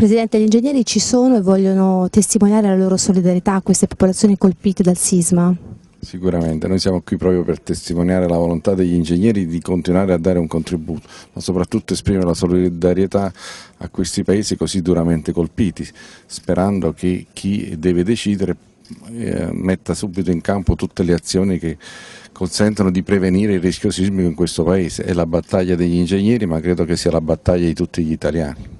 Presidente, gli ingegneri ci sono e vogliono testimoniare la loro solidarietà a queste popolazioni colpite dal sisma? Sicuramente, noi siamo qui proprio per testimoniare la volontà degli ingegneri di continuare a dare un contributo, ma soprattutto esprimere la solidarietà a questi paesi così duramente colpiti, sperando che chi deve decidere eh, metta subito in campo tutte le azioni che consentono di prevenire il rischio sismico in questo paese. È la battaglia degli ingegneri, ma credo che sia la battaglia di tutti gli italiani.